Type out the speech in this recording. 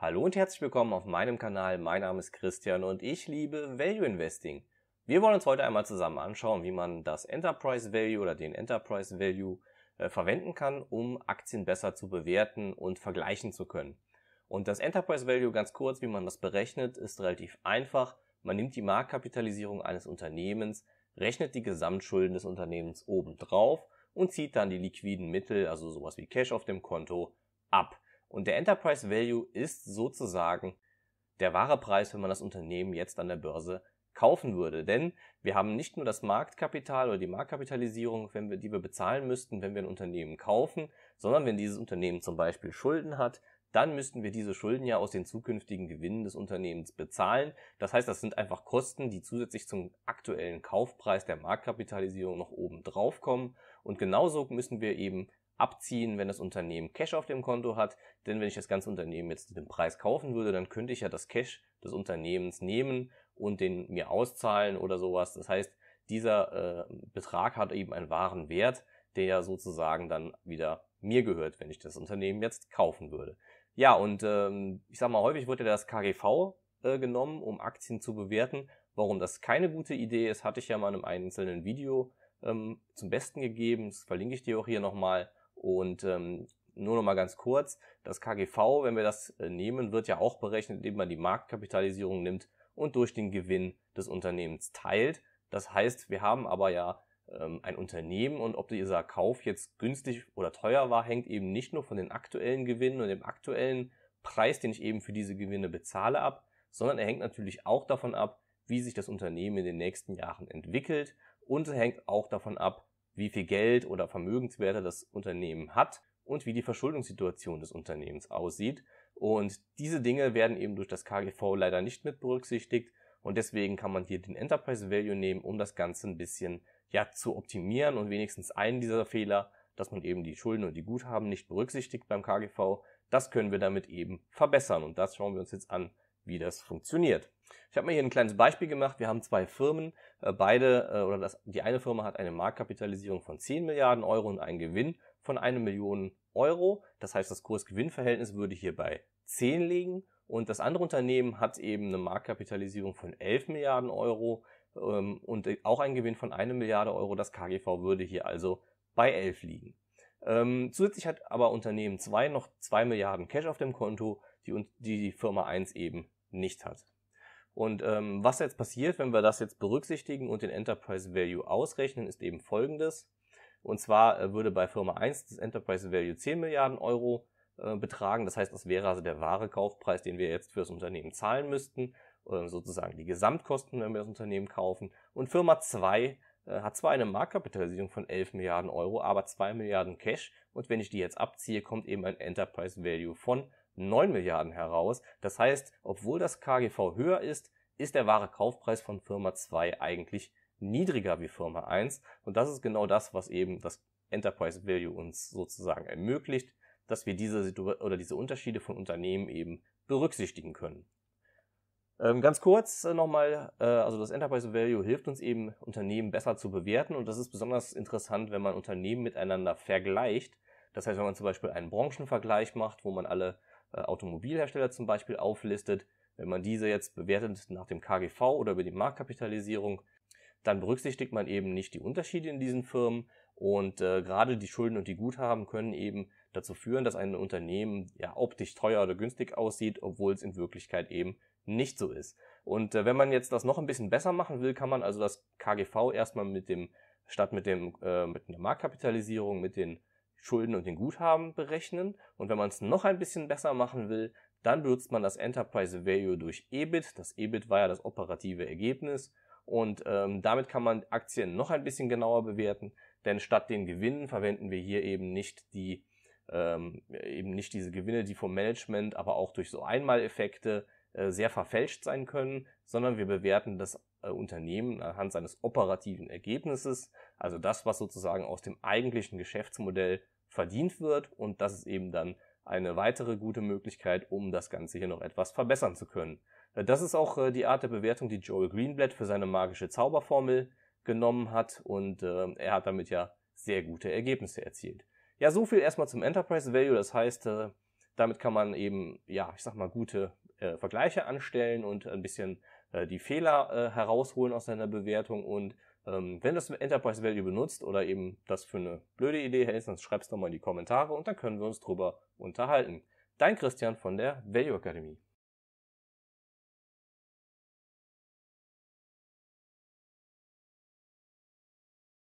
Hallo und herzlich willkommen auf meinem Kanal. Mein Name ist Christian und ich liebe Value Investing. Wir wollen uns heute einmal zusammen anschauen, wie man das Enterprise Value oder den Enterprise Value äh, verwenden kann, um Aktien besser zu bewerten und vergleichen zu können. Und das Enterprise Value ganz kurz, wie man das berechnet, ist relativ einfach. Man nimmt die Marktkapitalisierung eines Unternehmens, rechnet die Gesamtschulden des Unternehmens obendrauf und zieht dann die liquiden Mittel, also sowas wie Cash auf dem Konto, ab. Und der Enterprise Value ist sozusagen der wahre Preis, wenn man das Unternehmen jetzt an der Börse kaufen würde. Denn wir haben nicht nur das Marktkapital oder die Marktkapitalisierung, wenn wir, die wir bezahlen müssten, wenn wir ein Unternehmen kaufen, sondern wenn dieses Unternehmen zum Beispiel Schulden hat, dann müssten wir diese Schulden ja aus den zukünftigen Gewinnen des Unternehmens bezahlen. Das heißt, das sind einfach Kosten, die zusätzlich zum aktuellen Kaufpreis der Marktkapitalisierung noch oben drauf kommen. Und genauso müssen wir eben abziehen, wenn das Unternehmen Cash auf dem Konto hat. Denn wenn ich das ganze Unternehmen jetzt den Preis kaufen würde, dann könnte ich ja das Cash des Unternehmens nehmen und den mir auszahlen oder sowas. Das heißt, dieser äh, Betrag hat eben einen wahren Wert, der ja sozusagen dann wieder mir gehört, wenn ich das Unternehmen jetzt kaufen würde. Ja, und ähm, ich sag mal, häufig wurde das KGV äh, genommen, um Aktien zu bewerten. Warum das keine gute Idee ist, hatte ich ja mal in einem einzelnen Video ähm, zum Besten gegeben. Das verlinke ich dir auch hier nochmal. Und ähm, nur noch mal ganz kurz, das KGV, wenn wir das äh, nehmen, wird ja auch berechnet, indem man die Marktkapitalisierung nimmt und durch den Gewinn des Unternehmens teilt. Das heißt, wir haben aber ja ähm, ein Unternehmen und ob dieser Kauf jetzt günstig oder teuer war, hängt eben nicht nur von den aktuellen Gewinnen und dem aktuellen Preis, den ich eben für diese Gewinne bezahle, ab, sondern er hängt natürlich auch davon ab, wie sich das Unternehmen in den nächsten Jahren entwickelt und hängt auch davon ab, wie viel Geld oder Vermögenswerte das Unternehmen hat und wie die Verschuldungssituation des Unternehmens aussieht. Und diese Dinge werden eben durch das KGV leider nicht mit berücksichtigt und deswegen kann man hier den Enterprise Value nehmen, um das Ganze ein bisschen ja, zu optimieren und wenigstens einen dieser Fehler, dass man eben die Schulden und die Guthaben nicht berücksichtigt beim KGV, das können wir damit eben verbessern und das schauen wir uns jetzt an wie das funktioniert. Ich habe mir hier ein kleines Beispiel gemacht. Wir haben zwei Firmen, äh, beide äh, oder das, die eine Firma hat eine Marktkapitalisierung von 10 Milliarden Euro und einen Gewinn von 1 Million Euro. Das heißt, das Kurs-Gewinn-Verhältnis würde hier bei 10 liegen und das andere Unternehmen hat eben eine Marktkapitalisierung von 11 Milliarden Euro ähm, und auch einen Gewinn von 1 Milliarde Euro. Das KGV würde hier also bei 11 liegen. Ähm, zusätzlich hat aber Unternehmen 2 noch 2 Milliarden Cash auf dem Konto, die, die Firma 1 eben nicht hat. Und ähm, was jetzt passiert, wenn wir das jetzt berücksichtigen und den Enterprise Value ausrechnen, ist eben folgendes. Und zwar äh, würde bei Firma 1 das Enterprise Value 10 Milliarden Euro äh, betragen. Das heißt, das wäre also der wahre Kaufpreis, den wir jetzt für das Unternehmen zahlen müssten. Äh, sozusagen die Gesamtkosten, wenn wir das Unternehmen kaufen. Und Firma 2 äh, hat zwar eine Marktkapitalisierung von 11 Milliarden Euro, aber 2 Milliarden Cash. Und wenn ich die jetzt abziehe, kommt eben ein Enterprise Value von 9 Milliarden heraus. Das heißt, obwohl das KGV höher ist, ist der wahre Kaufpreis von Firma 2 eigentlich niedriger wie Firma 1. Und das ist genau das, was eben das Enterprise Value uns sozusagen ermöglicht, dass wir diese oder diese Unterschiede von Unternehmen eben berücksichtigen können. Ähm, ganz kurz äh, nochmal, äh, also das Enterprise Value hilft uns eben, Unternehmen besser zu bewerten und das ist besonders interessant, wenn man Unternehmen miteinander vergleicht. Das heißt, wenn man zum Beispiel einen Branchenvergleich macht, wo man alle äh, Automobilhersteller zum Beispiel auflistet, wenn man diese jetzt bewertet nach dem KGV oder über die Marktkapitalisierung, dann berücksichtigt man eben nicht die Unterschiede in diesen Firmen und äh, gerade die Schulden und die Guthaben können eben dazu führen, dass ein Unternehmen ja optisch teuer oder günstig aussieht, obwohl es in Wirklichkeit eben nicht so ist. Und äh, wenn man jetzt das noch ein bisschen besser machen will, kann man also das KGV erstmal mit dem statt mit dem äh, mit einer Marktkapitalisierung mit den Schulden und den Guthaben berechnen. Und wenn man es noch ein bisschen besser machen will, dann benutzt man das Enterprise Value durch EBIT. Das EBIT war ja das operative Ergebnis. Und ähm, damit kann man Aktien noch ein bisschen genauer bewerten, denn statt den Gewinnen verwenden wir hier eben nicht die ähm, eben nicht diese Gewinne, die vom Management, aber auch durch so Einmaleffekte äh, sehr verfälscht sein können, sondern wir bewerten das äh, Unternehmen anhand seines operativen Ergebnisses, also das, was sozusagen aus dem eigentlichen Geschäftsmodell verdient wird und das ist eben dann eine weitere gute Möglichkeit, um das Ganze hier noch etwas verbessern zu können. Äh, das ist auch die Art der Bewertung, die Joel Greenblatt für seine magische Zauberformel genommen hat und er hat damit ja sehr gute Ergebnisse erzielt. Ja, so viel erstmal zum Enterprise Value, das heißt, damit kann man eben, ja, ich sag mal, gute äh, Vergleiche anstellen und ein bisschen äh, die Fehler äh, herausholen aus deiner Bewertung. Und ähm, wenn du das Enterprise Value benutzt oder eben das für eine blöde Idee hältst, dann schreib es doch mal in die Kommentare und dann können wir uns drüber unterhalten. Dein Christian von der Value Academy.